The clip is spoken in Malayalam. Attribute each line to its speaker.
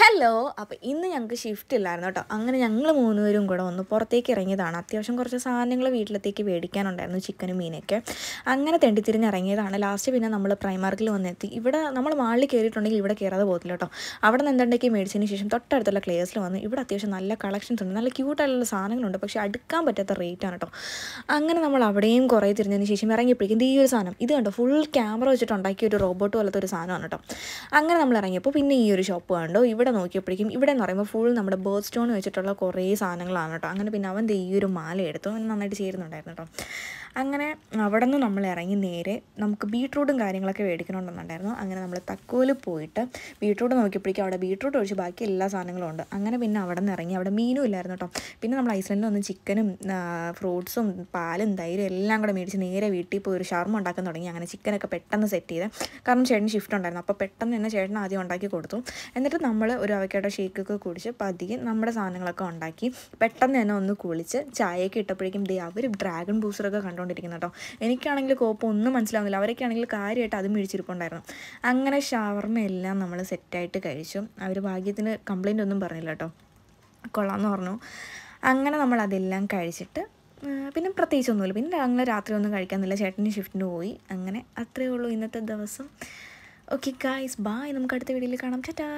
Speaker 1: ഹലോ അപ്പോൾ ഇന്ന് ഞങ്ങൾക്ക് ഷിഫ്റ്റ് ഇല്ലായിരുന്നു കേട്ടോ അങ്ങനെ ഞങ്ങൾ മൂന്നുപേരും കൂടെ ഒന്ന് പുറത്തേക്ക് ഇറങ്ങിയതാണ് അത്യാവശ്യം കുറച്ച് സാധനങ്ങൾ വീട്ടിലത്തേക്ക് മേടിക്കാനുണ്ടായിരുന്നു ചിക്കനും മീനൊക്കെ അങ്ങനെ തെണ്ടിത്തിരിഞ്ഞ് ഇറങ്ങിയതാണ് ലാസ്റ്റ് പിന്നെ നമ്മൾ പ്രൈമാർക്കിൽ വന്നെത്തി ഇവിടെ നമ്മൾ മാളിൽ കയറിയിട്ടുണ്ടെങ്കിൽ ഇവിടെ കയറാതെ പോകത്തില്ല കേട്ടോ അവിടെ നിന്ന് എന്തുണ്ടെങ്കിൽ മേടിച്ചതിന് ശേഷം തൊട്ടടുത്തുള്ള ക്ലേസിൽ വന്ന് ഇവിടെ അത്യാവശ്യം നല്ല കളക്ഷൻസ് ഉണ്ട് നല്ല ക്യൂട്ടായിട്ടുള്ള സാധനങ്ങളുണ്ട് പക്ഷേ അടുക്കാൻ പറ്റാത്ത റേറ്റാണ് കേട്ടോ അങ്ങനെ നമ്മൾ അവിടെയും കുറേ തിരിഞ്ഞതിന് ശേഷം ഇറങ്ങിയപ്പോഴേക്കും ഈ ഒരു സാധനം ഇത് കണ്ടോ ഫുൾ ക്യാമറ വെച്ചിട്ട് ഉണ്ടാക്കിയ ഒരു റോബോട്ട് പോലത്തെ ഒരു സാധനമാണ് കേട്ടോ അങ്ങനെ നമ്മൾ ഇറങ്ങിയപ്പോൾ പിന്നെ ഈ ഒരു ഷോപ്പ് കണ്ടോ ഇവിടെ ഇവിടെ നോക്കിയപ്പോഴേക്കും ഇവിടെ എന്ന് പറയുമ്പോൾ ഫുൾ നമ്മുടെ ബേർഡ് സ്റ്റോൺ വെച്ചിട്ടുള്ള കുറേ സാധനങ്ങളാണ് കേട്ടോ അങ്ങനെ പിന്നെ അവൻ ഈ ഒരു മാല എടുത്തു അവൻ നന്നായിട്ട് ചേരുന്നുണ്ടായിരുന്നു കേട്ടോ അങ്ങനെ അവിടെ നിന്ന് നമ്മൾ ഇറങ്ങി നേരെ നമുക്ക് ബീട്രൂട്ടും കാര്യങ്ങളൊക്കെ മേടിക്കണമെന്നുണ്ടായിരുന്നു അങ്ങനെ നമ്മൾ തക്കോല് പോയിട്ട് ബീട്രൂട്ട് നോക്കിയപ്പോഴേക്കും അവിടെ ബീട്രൂട്ട് ഒഴിച്ച് ബാക്കി എല്ലാ സാധനങ്ങളും ഉണ്ട് അങ്ങനെ പിന്നെ അവിടെ നിന്ന് ഇറങ്ങി അവിടെ മീനും ഇല്ലായിരുന്നു കേട്ടോ പിന്നെ നമ്മൾ ഐസ്ലൻഡിൽ വന്ന് ചിക്കനും ഫ്രൂട്ട്സും പാലും തൈരും എല്ലാം കൂടെ മേടിച്ച് നേരെ വീട്ടിൽ പോയി ഒരു ഷർമ്മ ഉണ്ടാക്കാൻ തുടങ്ങി അങ്ങനെ ചിക്കനൊക്കെ പെട്ടെന്ന് സെറ്റ് ചെയ്ത് കാരണം ചേട്ടന് ഷിഫ്റ്റ് ഉണ്ടായിരുന്നു അപ്പോൾ പെട്ടെന്ന് തന്നെ ചേട്ടൻ ആദ്യം ഉണ്ടാക്കി കൊടുത്തു എന്നിട്ട് നമ്മൾ ഒരു അവക്കേട്ട ഷേക്കൊക്കെ കുടിച്ച് പതിയെ നമ്മുടെ സാധനങ്ങളൊക്കെ ഉണ്ടാക്കി പെട്ടെന്ന് തന്നെ ഒന്ന് കുളിച്ച് ചായയൊക്കെ ഇട്ടപ്പോഴേക്കും ദേ അവർ ഡ്രാഗൺ ബൂസ്റ്ററൊക്കെ കണ്ടുകൊണ്ടിരിക്കുന്നു കേട്ടോ എനിക്കാണെങ്കിൽ കോപ്പം ഒന്നും മനസ്സിലാവുന്നില്ല അവരൊക്കെ ആണെങ്കിൽ കാര്യമായിട്ട് അത് മേടിച്ചിരിപ്പുണ്ടായിരുന്നു അങ്ങനെ എല്ലാം നമ്മൾ സെറ്റായിട്ട് കഴിച്ചു അവർ ഭാഗ്യത്തിന് കംപ്ലയിൻ്റ് ഒന്നും പറഞ്ഞില്ല കേട്ടോ കൊള്ളാന്ന് പറഞ്ഞു അങ്ങനെ നമ്മൾ അതെല്ലാം കഴിച്ചിട്ട് പിന്നെ പ്രത്യേകിച്ചൊന്നുമില്ല പിന്നെ അങ്ങനെ രാത്രി ഒന്നും കഴിക്കാനില്ല ചേട്ടൻ്റെ ഷിഫ്റ്റിന് പോയി അങ്ങനെ അത്രയേ ഉള്ളൂ ഇന്നത്തെ ദിവസം ഓക്കെ ഗായ്സ് ബായ് നമുക്ക് അടുത്ത വീഡിയോയിൽ കാണാം ചേട്ടാ